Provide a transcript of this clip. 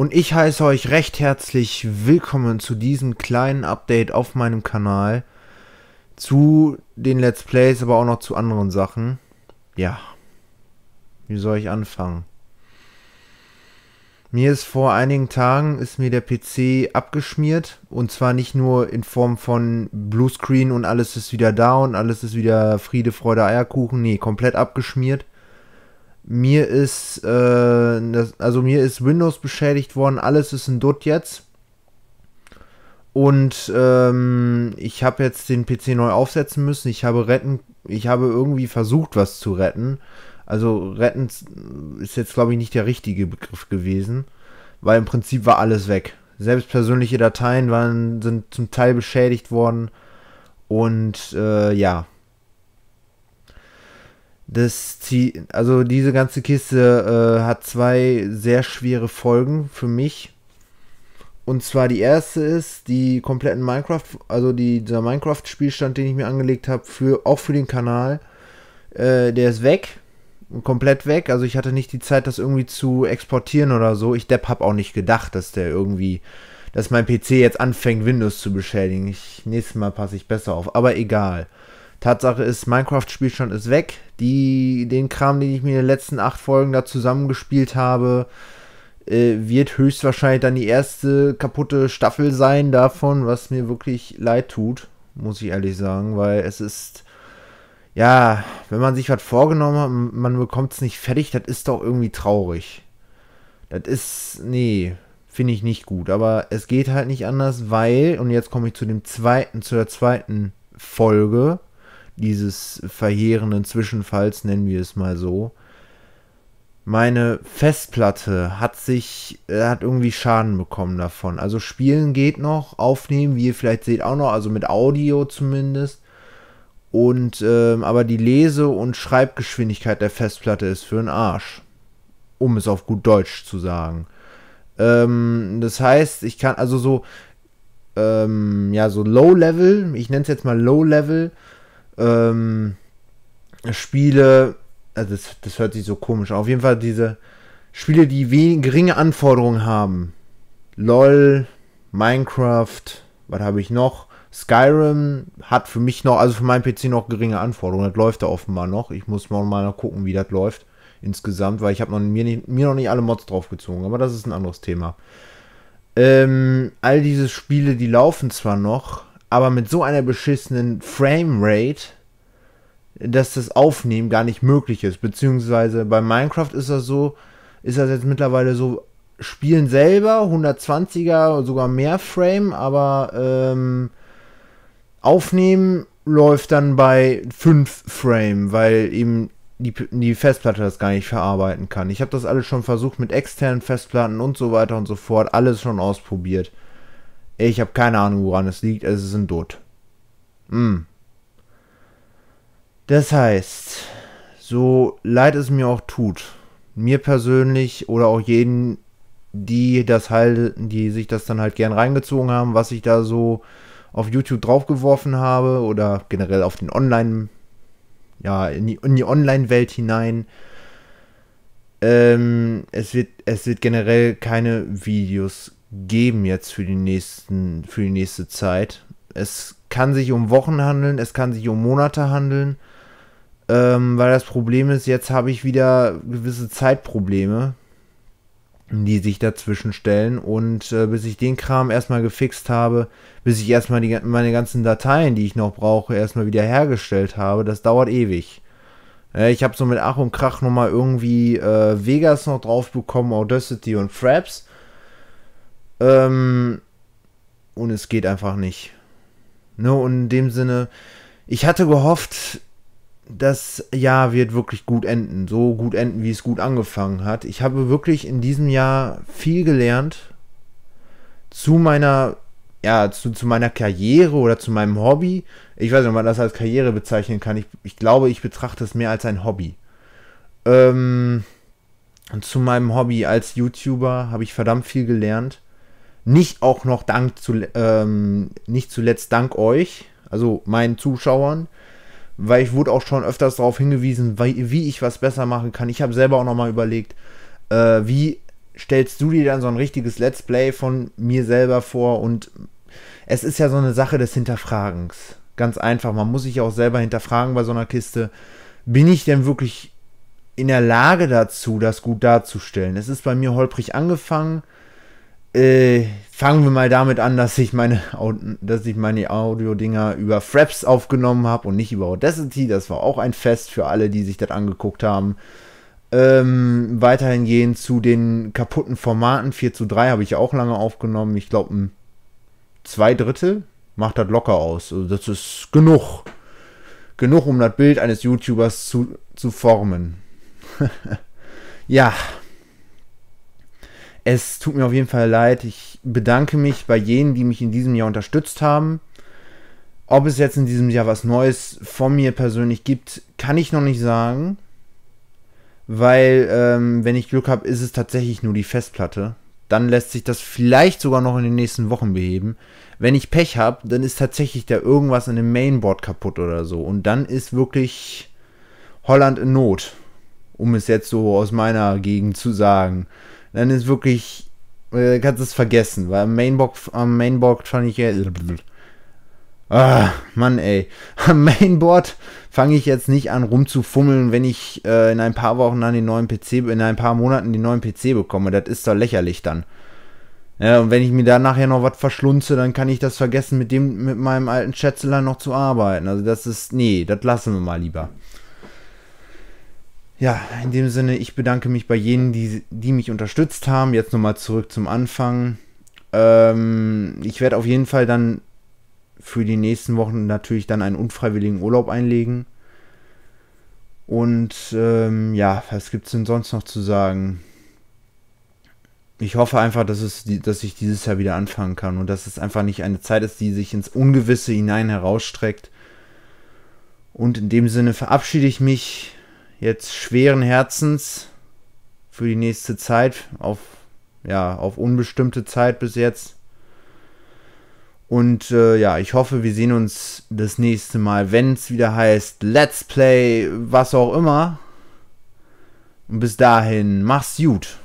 Und ich heiße euch recht herzlich willkommen zu diesem kleinen Update auf meinem Kanal. Zu den Let's Plays, aber auch noch zu anderen Sachen. Ja. Wie soll ich anfangen? Mir ist vor einigen Tagen ist mir der PC abgeschmiert. Und zwar nicht nur in Form von Bluescreen und alles ist wieder da und alles ist wieder Friede, Freude, Eierkuchen. Nee, komplett abgeschmiert. Mir ist, äh, das, ne, also mir ist Windows beschädigt worden, alles ist ein Dutt jetzt. Und ähm, ich habe jetzt den PC neu aufsetzen müssen. Ich habe retten, ich habe irgendwie versucht, was zu retten. Also retten ist jetzt, glaube ich, nicht der richtige Begriff gewesen, weil im Prinzip war alles weg. Selbst persönliche Dateien waren, sind zum Teil beschädigt worden. Und äh, ja, das Ziel, also diese ganze Kiste äh, hat zwei sehr schwere Folgen für mich. Und zwar die erste ist die kompletten Minecraft, also die, dieser Minecraft-Spielstand, den ich mir angelegt habe, für, auch für den Kanal, äh, der ist weg. Komplett weg. Also ich hatte nicht die Zeit, das irgendwie zu exportieren oder so. Ich Depp habe auch nicht gedacht, dass der irgendwie, dass mein PC jetzt anfängt, Windows zu beschädigen. Ich, nächstes Mal passe ich besser auf. Aber egal. Tatsache ist, Minecraft-Spielstand ist weg. Die, den Kram, den ich mir in den letzten acht Folgen da zusammengespielt habe, äh, wird höchstwahrscheinlich dann die erste kaputte Staffel sein davon, was mir wirklich leid tut, muss ich ehrlich sagen, weil es ist. Ja, wenn man sich was vorgenommen hat, man bekommt es nicht fertig, das ist doch irgendwie traurig. Das ist. Nee finde ich nicht gut. Aber es geht halt nicht anders, weil, und jetzt komme ich zu dem zweiten, zu der zweiten Folge, dieses verheerenden Zwischenfalls, nennen wir es mal so. Meine Festplatte hat sich, äh, hat irgendwie Schaden bekommen davon. Also spielen geht noch, aufnehmen, wie ihr vielleicht seht, auch noch, also mit Audio zumindest. Und ähm, aber die Lese- und Schreibgeschwindigkeit der Festplatte ist für den Arsch. Um es auf gut Deutsch zu sagen. Ähm, das heißt, ich kann also so, ähm, ja, so Low-Level, ich nenne es jetzt mal Low-Level, ähm, Spiele, also das, das hört sich so komisch an, auf jeden Fall diese Spiele, die wenig, geringe Anforderungen haben. LOL, Minecraft, was habe ich noch? Skyrim hat für mich noch, also für meinen PC noch geringe Anforderungen. Das läuft da offenbar noch. Ich muss mal, mal gucken, wie das läuft insgesamt, weil ich habe mir, mir noch nicht alle Mods draufgezogen, aber das ist ein anderes Thema. Ähm, all diese Spiele, die laufen zwar noch, aber mit so einer beschissenen Framerate, dass das Aufnehmen gar nicht möglich ist. Beziehungsweise bei Minecraft ist das so, ist das jetzt mittlerweile so, spielen selber 120er, sogar mehr Frame, aber ähm, aufnehmen läuft dann bei 5 Frame, weil eben die, die Festplatte das gar nicht verarbeiten kann. Ich habe das alles schon versucht mit externen Festplatten und so weiter und so fort, alles schon ausprobiert. Ich habe keine Ahnung, woran es liegt. Es ist ein Dot. Hm. Das heißt, so leid es mir auch tut, mir persönlich oder auch jeden, die das halt, die sich das dann halt gern reingezogen haben, was ich da so auf YouTube draufgeworfen habe oder generell auf den Online, ja, in die, die Online-Welt hinein. Ähm, es, wird, es wird generell keine Videos geben jetzt für die, nächsten, für die nächste Zeit. Es kann sich um Wochen handeln, es kann sich um Monate handeln, ähm, weil das Problem ist, jetzt habe ich wieder gewisse Zeitprobleme, die sich dazwischen stellen und äh, bis ich den Kram erstmal gefixt habe, bis ich erstmal die, meine ganzen Dateien, die ich noch brauche, erstmal wieder hergestellt habe, das dauert ewig. ich habe so mit Ach und Krach nochmal irgendwie äh, Vegas noch drauf bekommen, Audacity und Fraps ähm, und es geht einfach nicht. Ne, und in dem Sinne, ich hatte gehofft, das Jahr wird wirklich gut enden. So gut enden, wie es gut angefangen hat. Ich habe wirklich in diesem Jahr viel gelernt zu meiner, ja, zu, zu meiner Karriere oder zu meinem Hobby. Ich weiß nicht, ob man das als Karriere bezeichnen kann. Ich, ich glaube, ich betrachte es mehr als ein Hobby. Ähm, zu meinem Hobby als YouTuber habe ich verdammt viel gelernt. Nicht auch noch dank zu, ähm, nicht zuletzt dank euch, also meinen Zuschauern, weil ich wurde auch schon öfters darauf hingewiesen, wie, ich was besser machen kann. Ich habe selber auch nochmal überlegt, äh, wie stellst du dir dann so ein richtiges Let's Play von mir selber vor und es ist ja so eine Sache des Hinterfragens. Ganz einfach, man muss sich auch selber hinterfragen bei so einer Kiste. Bin ich denn wirklich in der Lage dazu, das gut darzustellen? Es ist bei mir holprig angefangen. Äh, fangen wir mal damit an, dass ich meine, dass ich meine Audio-Dinger über Fraps aufgenommen habe und nicht über Audacity. Das war auch ein Fest für alle, die sich das angeguckt haben. Ähm, weiterhin gehen zu den kaputten Formaten. 4 zu 3 habe ich auch lange aufgenommen. Ich glaube, zwei Drittel macht das locker aus. Also das ist genug. Genug, um das Bild eines YouTubers zu, zu formen. ja. Es tut mir auf jeden Fall leid. Ich bedanke mich bei jenen, die mich in diesem Jahr unterstützt haben. Ob es jetzt in diesem Jahr was Neues von mir persönlich gibt, kann ich noch nicht sagen. Weil, ähm, wenn ich Glück habe, ist es tatsächlich nur die Festplatte. Dann lässt sich das vielleicht sogar noch in den nächsten Wochen beheben. Wenn ich Pech habe, dann ist tatsächlich da irgendwas in dem Mainboard kaputt oder so. Und dann ist wirklich Holland in Not. Um es jetzt so aus meiner Gegend zu sagen dann ist wirklich, äh, kannst es vergessen, weil am Mainboard, am Mainboard fange ich ja. Ah, Mann, ey. Am Mainboard fange ich jetzt nicht an rumzufummeln, wenn ich äh, in ein paar Wochen dann den neuen PC, in ein paar Monaten den neuen PC bekomme. Das ist doch lächerlich dann. Ja, und wenn ich mir da nachher noch was verschlunze, dann kann ich das vergessen, mit dem, mit meinem alten Schätzelein noch zu arbeiten. Also das ist, nee, das lassen wir mal lieber ja, in dem Sinne, ich bedanke mich bei jenen, die, die mich unterstützt haben. Jetzt nochmal zurück zum Anfang. Ähm, ich werde auf jeden Fall dann für die nächsten Wochen natürlich dann einen unfreiwilligen Urlaub einlegen. Und ähm, ja, was gibt es denn sonst noch zu sagen? Ich hoffe einfach, dass, es, dass ich dieses Jahr wieder anfangen kann und dass es einfach nicht eine Zeit ist, die sich ins Ungewisse hinein herausstreckt. Und in dem Sinne verabschiede ich mich jetzt schweren Herzens für die nächste Zeit, auf, ja, auf unbestimmte Zeit bis jetzt. Und äh, ja, ich hoffe, wir sehen uns das nächste Mal, wenn es wieder heißt Let's Play, was auch immer. Und bis dahin, mach's gut.